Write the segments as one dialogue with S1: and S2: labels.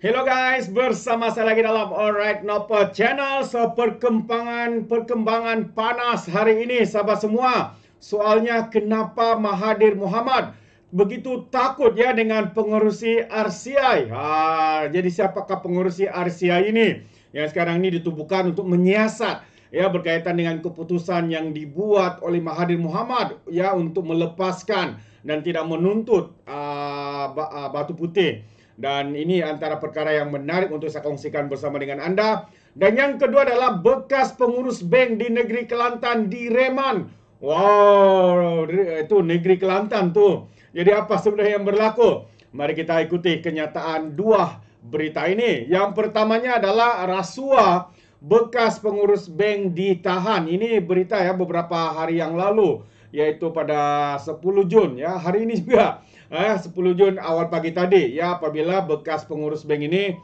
S1: Hello guys, bersama saya lagi dalam Alright Nopo Channel. So, perkembangan, perkembangan panas hari ini, sahabat semua. Soalnya, kenapa Mahathir Muhammad begitu takut ya dengan pengurusi RCI? Ah, ha, jadi, siapakah pengurusi RCI ini? Yang sekarang ini ditubuhkan untuk menyiasat ya berkaitan dengan keputusan yang dibuat oleh Mahathir Muhammad ya untuk melepaskan dan tidak menuntut uh, batu putih. Dan ini antara perkara yang menarik untuk saya kongsikan bersama dengan anda. Dan yang kedua adalah bekas pengurus bank di negeri Kelantan di Reman. Wow, itu negeri Kelantan tu. Jadi apa sebenarnya yang berlaku? Mari kita ikuti kenyataan dua berita ini. Yang pertamanya adalah rasuah bekas pengurus bank ditahan. Ini berita ya beberapa hari yang lalu yaitu pada 10 Jun ya hari ini juga Ha, eh, 10 Jun awal pagi tadi ya apabila bekas pengurus bank ini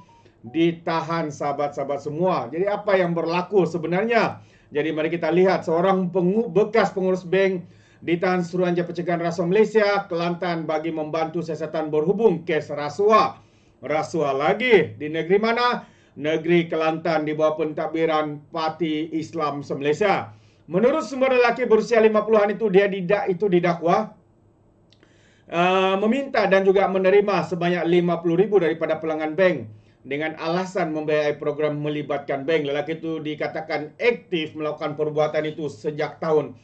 S1: ditahan sahabat-sahabat semua. Jadi apa yang berlaku sebenarnya? Jadi mari kita lihat seorang pengu- bekas pengurus bank ditahan Suruhanjaya Pencegahan Rasuah Malaysia Kelantan bagi membantu siasatan berhubung kes rasuah. Rasuah lagi di negeri mana? Negeri Kelantan di bawah pentadbiran Parti Islam Malaysia. Menurut sumber lelaki berusia 50-an itu dia didak itu didakwa Ah, meminta dan juga menerima sebanyak RM50,000 daripada pelanggan bank dengan alasan membiayai program melibatkan bank. Lelaki itu dikatakan aktif melakukan perbuatan itu sejak tahun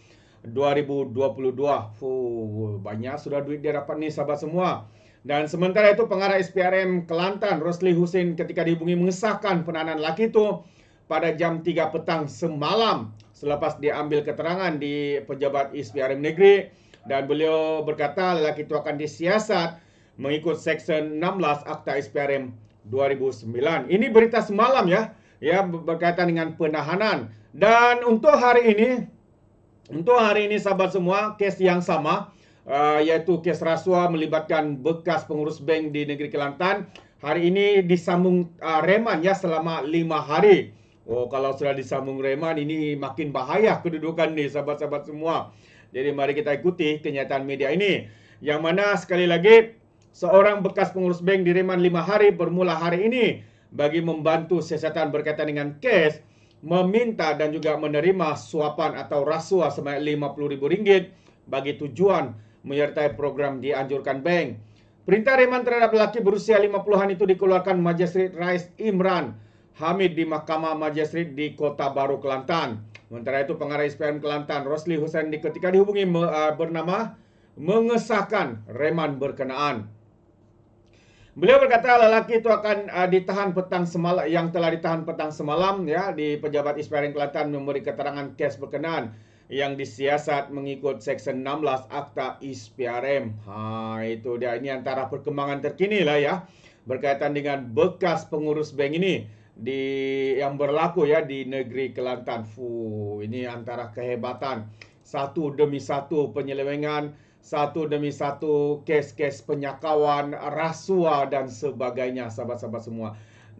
S1: 2022. Fuh, banyak sudah duit dia dapat ni sahabat semua. Dan sementara itu pengarah SPRM Kelantan Rosli Husin ketika dihubungi mengesahkan penahanan lelaki itu pada jam 3 petang semalam selepas diambil keterangan di pejabat SPRM Negeri dan beliau berkata lelaki itu akan disiasat mengikut Seksyen 16 Akta SPRM 2009. Ini berita semalam ya, ya berkaitan dengan penahanan. Dan untuk hari ini, untuk hari ini sahabat semua, kes yang sama, uh, yaitu kes rasuah melibatkan bekas pengurus bank di negeri Kelantan, hari ini disambung uh, reman ya selama lima hari. Oh, kalau sudah disambung reman, ini makin bahaya kedudukan ni, sahabat-sahabat semua. Jadi mari kita ikuti kenyataan media ini. Yang mana sekali lagi seorang bekas pengurus bank direman 5 hari bermula hari ini bagi membantu siasatan berkaitan dengan kes meminta dan juga menerima suapan atau rasuah sebanyak RM50,000 bagi tujuan menyertai program dianjurkan bank. Perintah reman terhadap lelaki berusia 50-an itu dikeluarkan Majestri Rais Imran Hamid di Mahkamah Majestri di Kota Baru, Kelantan. Sementara itu pengarah SPM Kelantan Rosli Hussein diketika dihubungi eh, bernama mengesahkan reman berkenaan. Beliau berkata lelaki itu akan uh, ditahan petang semalam yang telah ditahan petang semalam ya di pejabat SPM Kelantan memberi keterangan kes berkenaan yang disiasat mengikut Seksyen 16 Akta SPRM. Ha, itu dia ini antara perkembangan terkini lah ya berkaitan dengan bekas pengurus bank ini di yang berlaku ya di negeri Kelantan. Fu, ini antara kehebatan. Satu demi satu penyelewengan, satu demi satu kes-kes penyakawan, rasuah dan sebagainya sahabat-sahabat semua.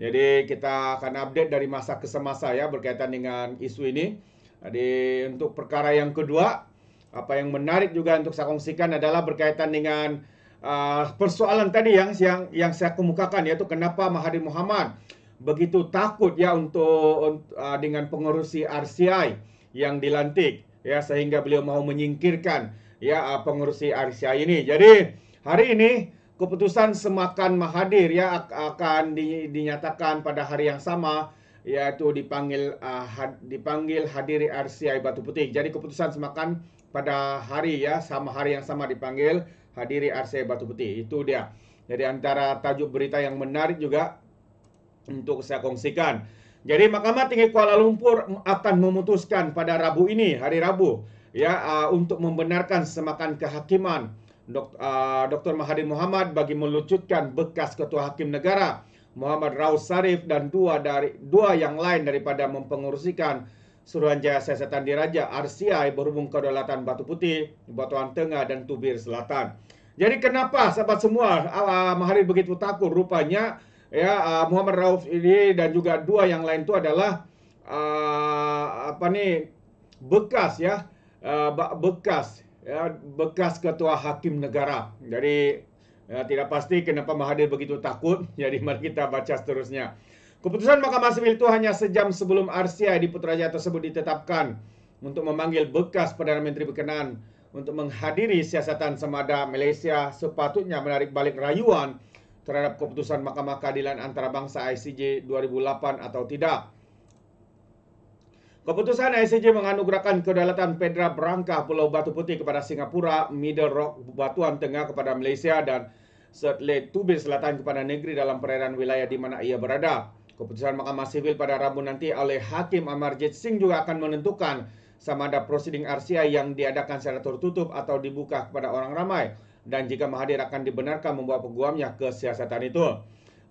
S1: Jadi kita akan update dari masa ke semasa ya berkaitan dengan isu ini. Jadi untuk perkara yang kedua, apa yang menarik juga untuk saya kongsikan adalah berkaitan dengan uh, persoalan tadi yang yang yang saya kemukakan yaitu kenapa Mahathir Muhammad begitu takut ya untuk uh, dengan pengurusi RCI yang dilantik ya sehingga beliau mau menyingkirkan ya uh, pengurusi RCI ini. Jadi hari ini keputusan semakan mahadir ya akan dinyatakan pada hari yang sama yaitu dipanggil uh, had, dipanggil hadiri RCI Batu Putih. Jadi keputusan semakan pada hari ya sama hari yang sama dipanggil hadiri RCI Batu Putih. Itu dia. Jadi antara tajuk berita yang menarik juga untuk saya kongsikan. Jadi Mahkamah Tinggi Kuala Lumpur akan memutuskan pada Rabu ini, hari Rabu, ya uh, untuk membenarkan semakan kehakiman Dok, uh, Dr. Mahathir Muhammad bagi melucutkan bekas Ketua Hakim Negara Muhammad Rauf Sarif dan dua dari dua yang lain daripada mempengurusikan Suruhanjaya Siasatan Diraja RCI berhubung kedaulatan Batu Putih, Batuan Tengah dan Tubir Selatan. Jadi kenapa sahabat semua uh, Mahathir begitu takut rupanya ya uh, Muhammad Rauf ini dan juga dua yang lain itu adalah uh, apa nih bekas ya uh, bekas ya bekas ketua hakim negara jadi ya, tidak pasti kenapa Mahathir begitu takut jadi mari kita baca seterusnya keputusan Mahkamah Sipil itu hanya sejam sebelum RCI di Putrajaya tersebut ditetapkan untuk memanggil bekas perdana menteri berkenan untuk menghadiri siasatan semada Malaysia sepatutnya menarik balik rayuan terhadap keputusan Mahkamah Keadilan Antarabangsa ICJ 2008 atau tidak. Keputusan ICJ menganugerahkan kedaulatan Pedra Berangkah Pulau Batu Putih kepada Singapura, Middle Rock Batuan Tengah kepada Malaysia dan Setley Tubin Selatan kepada negeri dalam perairan wilayah di mana ia berada. Keputusan Mahkamah Sivil pada Rabu nanti oleh Hakim Amarjit Singh juga akan menentukan sama ada prosiding RCI yang diadakan secara tertutup atau dibuka kepada orang ramai. dan jika Mahathir akan dibenarkan membawa peguamnya ke siasatan itu.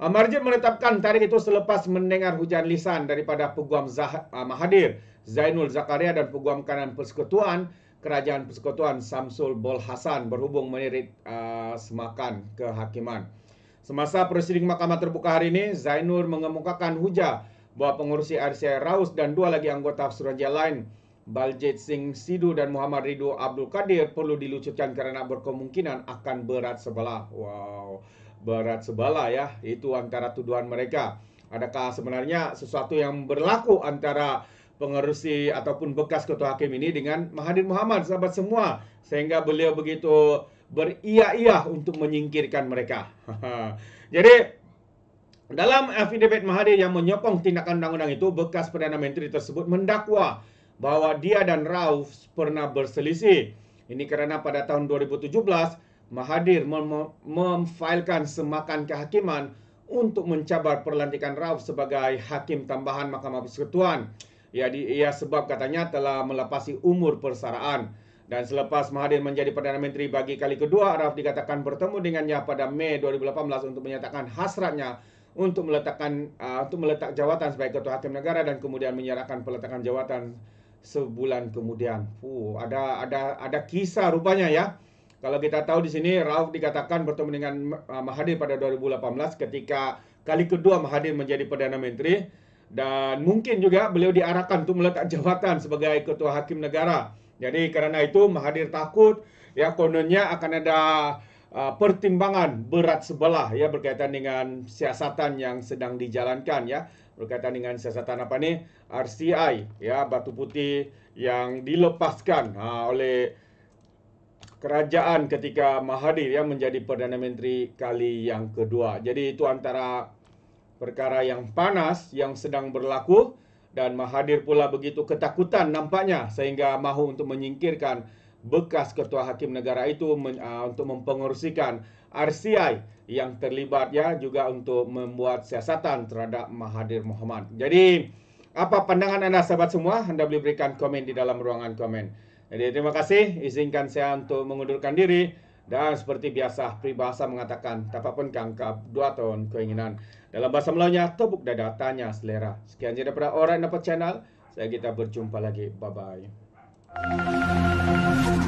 S1: Ah, Marjid menetapkan tarikh itu selepas mendengar hujan lisan daripada peguam Zah- ah, Mahathir, Zainul Zakaria dan peguam kanan persekutuan Kerajaan Persekutuan Samsul Bol Hasan berhubung menirit uh, ah, semakan kehakiman. Semasa prosiding mahkamah terbuka hari ini, Zainul mengemukakan hujah bahawa pengurusi RCI Raus dan dua lagi anggota Suraja lain Baljit Singh Sidhu dan Muhammad Ridho Abdul Kadir perlu dilucutkan kerana berkemungkinan akan berat sebelah. Wow, berat sebelah ya. Itu antara tuduhan mereka. Adakah sebenarnya sesuatu yang berlaku antara pengerusi ataupun bekas ketua hakim ini dengan Mahathir Muhammad sahabat semua sehingga beliau begitu beria-ia untuk menyingkirkan mereka. Jadi dalam affidavit Mahathir yang menyokong tindakan undang-undang itu bekas perdana menteri tersebut mendakwa bahawa dia dan Rauf pernah berselisih. Ini kerana pada tahun 2017, Mahathir mem- memfailkan semakan kehakiman untuk mencabar perlantikan Rauf sebagai hakim tambahan Mahkamah Persekutuan. Ya, di, ia sebab katanya telah melepasi umur persaraan. Dan selepas Mahathir menjadi Perdana Menteri bagi kali kedua, Rauf dikatakan bertemu dengannya pada Mei 2018 untuk menyatakan hasratnya untuk meletakkan uh, untuk meletak jawatan sebagai ketua hakim negara dan kemudian menyerahkan peletakan jawatan sebulan kemudian. uh ada ada ada kisah rupanya ya. Kalau kita tahu di sini Rauf dikatakan bertemu dengan Mahathir pada 2018 ketika kali kedua Mahathir menjadi Perdana Menteri dan mungkin juga beliau diarahkan untuk meletak jawatan sebagai Ketua Hakim Negara. Jadi kerana itu Mahathir takut ya kononnya akan ada uh, pertimbangan berat sebelah ya berkaitan dengan siasatan yang sedang dijalankan ya berkaitan dengan siasatan apa ni RCI ya batu putih yang dilepaskan ha, oleh kerajaan ketika Mahathir yang menjadi perdana menteri kali yang kedua. Jadi itu antara perkara yang panas yang sedang berlaku dan Mahathir pula begitu ketakutan nampaknya sehingga mahu untuk menyingkirkan bekas ketua hakim negara itu men, uh, untuk mempengerusikan RCI yang terlibat ya juga untuk membuat siasatan terhadap Mahathir Mohamad. Jadi apa pandangan anda sahabat semua? Anda boleh berikan komen di dalam ruangan komen. Jadi terima kasih, izinkan saya untuk mengundurkan diri dan seperti biasa peribahasa mengatakan tak kangkap dua tahun keinginan. Dalam bahasa Melayunya tepuk dada tanya selera. Sekian saja daripada orang dapat channel. Saya kita berjumpa lagi. Bye bye. Música